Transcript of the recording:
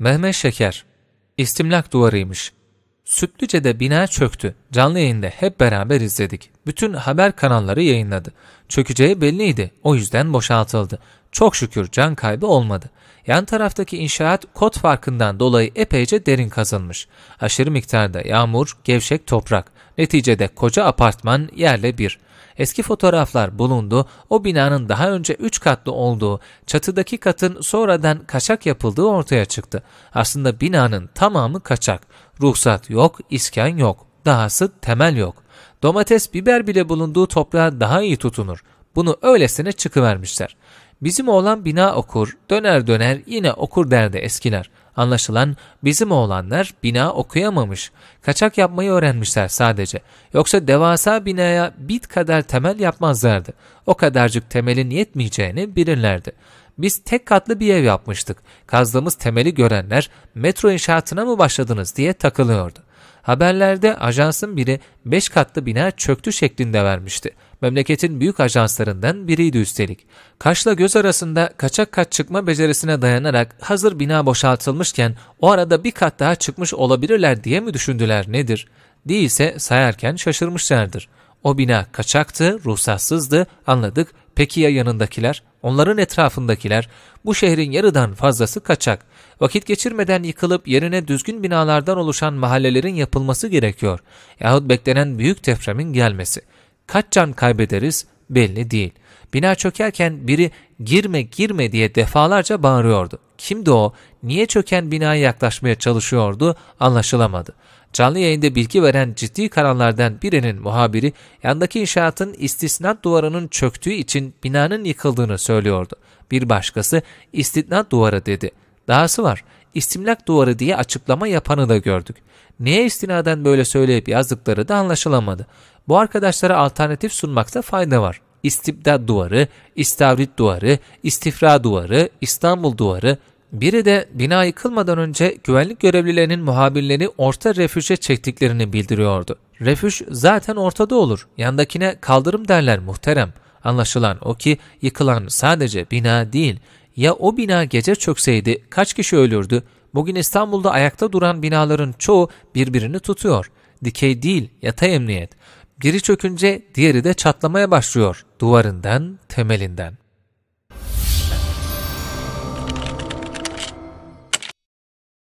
Mehmet Şeker, istimlak duvarıymış. Sütlüce'de bina çöktü. Canlı yayında hep beraber izledik. Bütün haber kanalları yayınladı. Çökeceği belliydi. O yüzden boşaltıldı. Çok şükür can kaybı olmadı. Yan taraftaki inşaat kot farkından dolayı epeyce derin kazılmış. Aşırı miktarda yağmur, gevşek toprak. Neticede koca apartman yerle bir. Eski fotoğraflar bulundu. O binanın daha önce 3 katlı olduğu, çatıdaki katın sonradan kaçak yapıldığı ortaya çıktı. Aslında binanın tamamı kaçak. Ruhsat yok, iskan yok. Dahası temel yok. Domates, biber bile bulunduğu toprağa daha iyi tutunur. Bunu öylesine çıkıvermişler. Bizim oğlan bina okur, döner döner yine okur derdi eskiler. Anlaşılan bizim oğlanlar bina okuyamamış. Kaçak yapmayı öğrenmişler sadece. Yoksa devasa binaya bit kadar temel yapmazlardı. O kadarcık temelin yetmeyeceğini bilirlerdi. Biz tek katlı bir ev yapmıştık. Kazdığımız temeli görenler metro inşaatına mı başladınız diye takılıyordu. Haberlerde ajansın biri 5 katlı bina çöktü şeklinde vermişti. Memleketin büyük ajanslarından biriydi üstelik. Kaşla göz arasında kaçak kaç çıkma becerisine dayanarak hazır bina boşaltılmışken o arada bir kat daha çıkmış olabilirler diye mi düşündüler nedir? Değilse sayarken şaşırmışlardır. O bina kaçaktı, ruhsatsızdı, anladık. Peki ya yanındakiler? Onların etrafındakiler? Bu şehrin yarıdan fazlası kaçak. Vakit geçirmeden yıkılıp yerine düzgün binalardan oluşan mahallelerin yapılması gerekiyor. Yahut beklenen büyük depremin gelmesi.'' kaç can kaybederiz belli değil. Bina çökerken biri girme girme diye defalarca bağırıyordu. Kimdi o? Niye çöken binaya yaklaşmaya çalışıyordu? Anlaşılamadı. Canlı yayında bilgi veren ciddi kanallardan birinin muhabiri yandaki inşaatın istisnat duvarının çöktüğü için binanın yıkıldığını söylüyordu. Bir başkası istisnat duvarı dedi. Dahası var istimlak duvarı diye açıklama yapanı da gördük. Neye istinaden böyle söyleyip yazdıkları da anlaşılamadı. Bu arkadaşlara alternatif sunmakta fayda var. İstibdat duvarı, istavrit duvarı, istifra duvarı, İstanbul duvarı, biri de bina yıkılmadan önce güvenlik görevlilerinin muhabirleri orta refüje çektiklerini bildiriyordu. Refüj zaten ortada olur. Yandakine kaldırım derler muhterem. Anlaşılan o ki yıkılan sadece bina değil. Ya o bina gece çökseydi kaç kişi ölürdü? Bugün İstanbul'da ayakta duran binaların çoğu birbirini tutuyor. Dikey değil, yatay emniyet. Biri çökünce diğeri de çatlamaya başlıyor duvarından, temelinden.